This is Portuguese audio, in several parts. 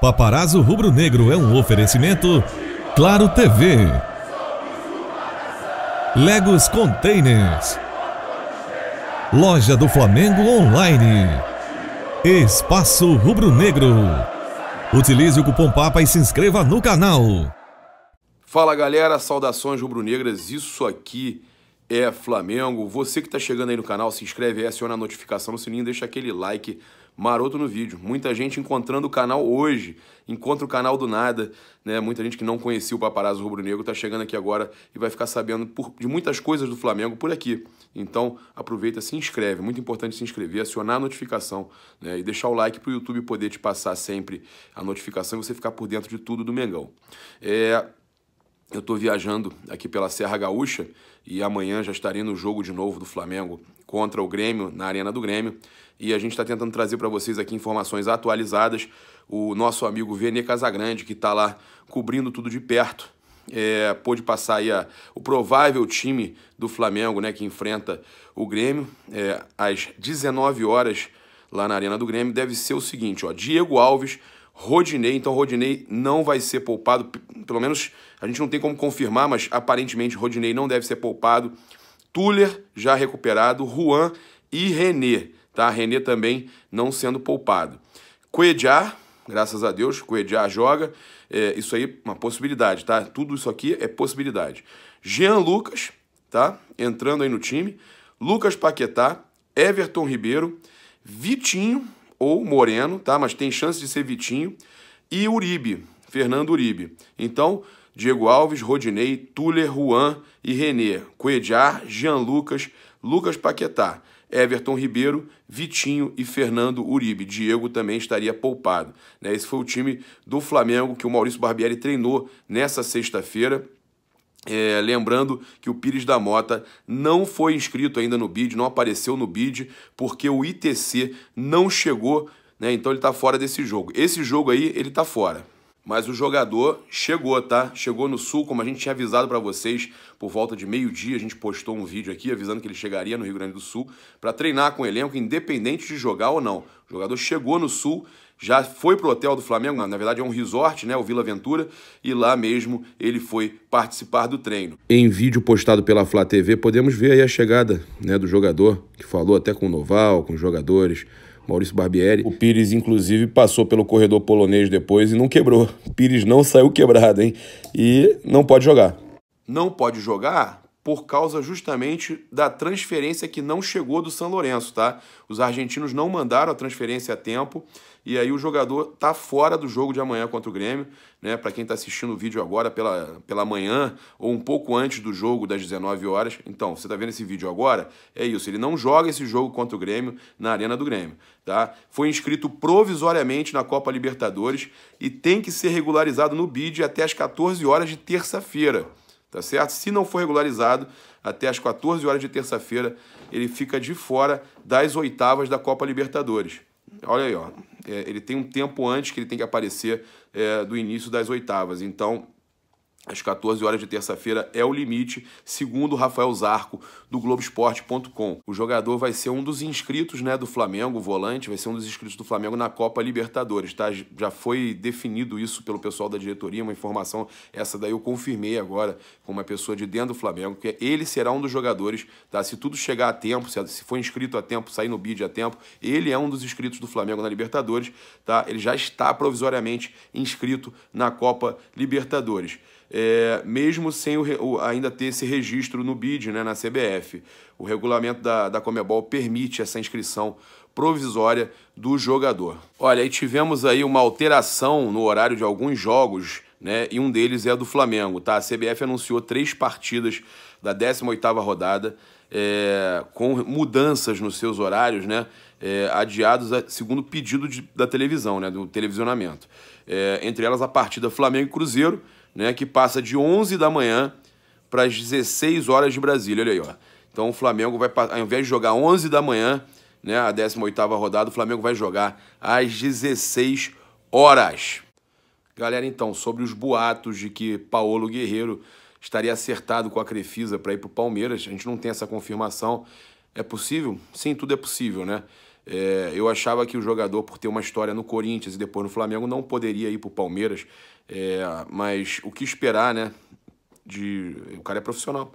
Paparazzo Rubro Negro é um oferecimento Claro TV. Legos Containers. Loja do Flamengo Online. Espaço Rubro Negro. Utilize o cupom PAPA e se inscreva no canal. Fala galera, saudações rubro-negras. Isso aqui é Flamengo. Você que está chegando aí no canal, se inscreve aí, aciona a notificação no sininho, deixa aquele like maroto no vídeo. Muita gente encontrando o canal hoje, encontra o canal do nada, né? Muita gente que não conhecia o Paparazzo Rubro Negro está chegando aqui agora e vai ficar sabendo por, de muitas coisas do Flamengo por aqui. Então aproveita, se inscreve, muito importante se inscrever, acionar a notificação né? e deixar o like para o YouTube poder te passar sempre a notificação e você ficar por dentro de tudo do Mengão. É eu estou viajando aqui pela Serra Gaúcha e amanhã já estarei no jogo de novo do Flamengo contra o Grêmio, na Arena do Grêmio. E a gente está tentando trazer para vocês aqui informações atualizadas. O nosso amigo Vene Casagrande, que está lá cobrindo tudo de perto, é, pôde passar aí a, o provável time do Flamengo, né, que enfrenta o Grêmio, é, às 19 horas lá na Arena do Grêmio. Deve ser o seguinte, ó, Diego Alves Rodinei. Então, Rodinei não vai ser poupado. Pelo menos a gente não tem como confirmar, mas aparentemente Rodinei não deve ser poupado. Tuller já recuperado. Juan e René. Tá? René também não sendo poupado. Coediar, graças a Deus, Coediar joga. É, isso aí uma possibilidade, tá? Tudo isso aqui é possibilidade. Jean Lucas, tá? Entrando aí no time. Lucas Paquetá, Everton Ribeiro, Vitinho, ou Moreno, tá? Mas tem chance de ser Vitinho e Uribe, Fernando Uribe. Então, Diego Alves, Rodinei, Tuller, Juan e René, Coediar, Jean Lucas, Lucas Paquetá, Everton Ribeiro, Vitinho e Fernando Uribe. Diego também estaria poupado. Né? Esse foi o time do Flamengo que o Maurício Barbieri treinou nessa sexta-feira. É, lembrando que o Pires da Mota não foi inscrito ainda no BID, não apareceu no BID, porque o ITC não chegou, né? Então ele está fora desse jogo. Esse jogo aí, ele está fora. Mas o jogador chegou, tá? Chegou no Sul, como a gente tinha avisado para vocês, por volta de meio-dia, a gente postou um vídeo aqui avisando que ele chegaria no Rio Grande do Sul para treinar com o elenco, independente de jogar ou não. O jogador chegou no Sul já foi pro hotel do Flamengo, na verdade é um resort, né, o Vila Ventura, e lá mesmo ele foi participar do treino. Em vídeo postado pela Flá TV, podemos ver aí a chegada, né, do jogador, que falou até com o Noval, com os jogadores, Maurício Barbieri. O Pires, inclusive, passou pelo corredor polonês depois e não quebrou. O Pires não saiu quebrado, hein? E não pode jogar. Não pode jogar por causa justamente da transferência que não chegou do São Lourenço, tá? Os argentinos não mandaram a transferência a tempo e aí o jogador tá fora do jogo de amanhã contra o Grêmio, né? Para quem tá assistindo o vídeo agora pela, pela manhã ou um pouco antes do jogo das 19 horas. Então, você tá vendo esse vídeo agora? É isso, ele não joga esse jogo contra o Grêmio na Arena do Grêmio, tá? Foi inscrito provisoriamente na Copa Libertadores e tem que ser regularizado no BID até as 14 horas de terça-feira tá certo? Se não for regularizado, até as 14 horas de terça-feira, ele fica de fora das oitavas da Copa Libertadores. Olha aí, ó. É, ele tem um tempo antes que ele tem que aparecer é, do início das oitavas. Então, às 14 horas de terça-feira é o limite, segundo Rafael Zarco, do Globoesporte.com. O jogador vai ser um dos inscritos né, do Flamengo, o volante, vai ser um dos inscritos do Flamengo na Copa Libertadores, tá? Já foi definido isso pelo pessoal da diretoria, uma informação, essa daí eu confirmei agora com uma pessoa de dentro do Flamengo, que é, ele será um dos jogadores, tá? Se tudo chegar a tempo, se for inscrito a tempo, sair no bid a tempo, ele é um dos inscritos do Flamengo na Libertadores, tá? Ele já está provisoriamente inscrito na Copa Libertadores é, mesmo sem o, ainda ter esse registro no BID, né, na CBF. O regulamento da, da Comebol permite essa inscrição provisória do jogador. Olha, aí tivemos aí uma alteração no horário de alguns jogos, né? E um deles é do Flamengo, tá? A CBF anunciou três partidas da 18ª rodada é, com mudanças nos seus horários, né? É, adiados a, segundo pedido de, da televisão, né? Do televisionamento. É, entre elas a partida Flamengo e Cruzeiro, né, que passa de 11 da manhã para as 16 horas de Brasília. Olha aí, ó. Então o Flamengo vai, ao invés de jogar 11 da manhã, né, a 18ª rodada, o Flamengo vai jogar às 16 horas. Galera, então, sobre os boatos de que Paulo Guerreiro estaria acertado com a Crefisa para ir para o Palmeiras, a gente não tem essa confirmação. É possível? Sim, tudo é possível, né? É, eu achava que o jogador, por ter uma história no Corinthians e depois no Flamengo, não poderia ir para o Palmeiras. É, mas o que esperar, né? De... O cara é profissional.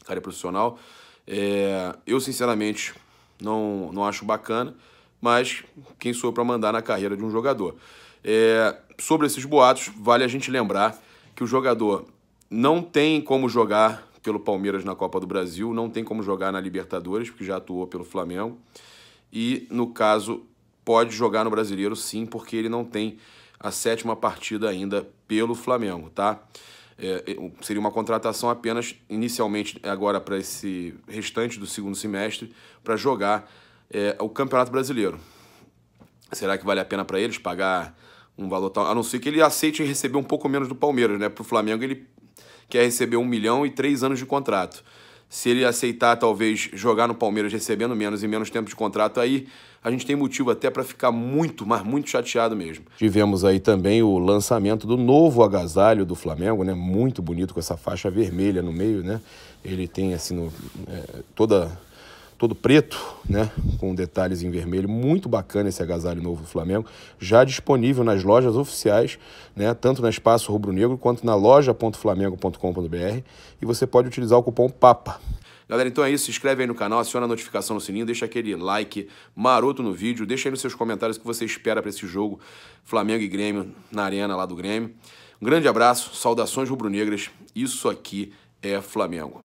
O cara é profissional. É, eu, sinceramente, não, não acho bacana, mas quem sou para mandar na carreira de um jogador? É, sobre esses boatos, vale a gente lembrar que o jogador não tem como jogar pelo Palmeiras na Copa do Brasil, não tem como jogar na Libertadores, porque já atuou pelo Flamengo e, no caso, pode jogar no Brasileiro sim, porque ele não tem a sétima partida ainda pelo Flamengo, tá? É, é seria uma contratação apenas inicialmente agora para esse restante do segundo semestre para jogar é, o Campeonato Brasileiro. Será que vale a pena para eles pagar um valor tal? A não ser que ele aceite receber um pouco menos do Palmeiras, né? Para o Flamengo ele quer receber um milhão e três anos de contrato. Se ele aceitar, talvez, jogar no Palmeiras recebendo menos e menos tempo de contrato, aí a gente tem motivo até para ficar muito, mas muito chateado mesmo. Tivemos aí também o lançamento do novo agasalho do Flamengo, né? Muito bonito, com essa faixa vermelha no meio, né? Ele tem, assim, no, é, toda todo preto, né, com detalhes em vermelho. Muito bacana esse agasalho novo do Flamengo, já disponível nas lojas oficiais, né, tanto na Espaço Rubro Negro quanto na loja.flamengo.com.br, e você pode utilizar o cupom PAPA. Galera, então é isso. Se inscreve aí no canal, aciona a notificação no sininho, deixa aquele like maroto no vídeo, deixa aí nos seus comentários o que você espera para esse jogo Flamengo e Grêmio na arena lá do Grêmio. Um grande abraço, saudações rubro-negras. Isso aqui é Flamengo.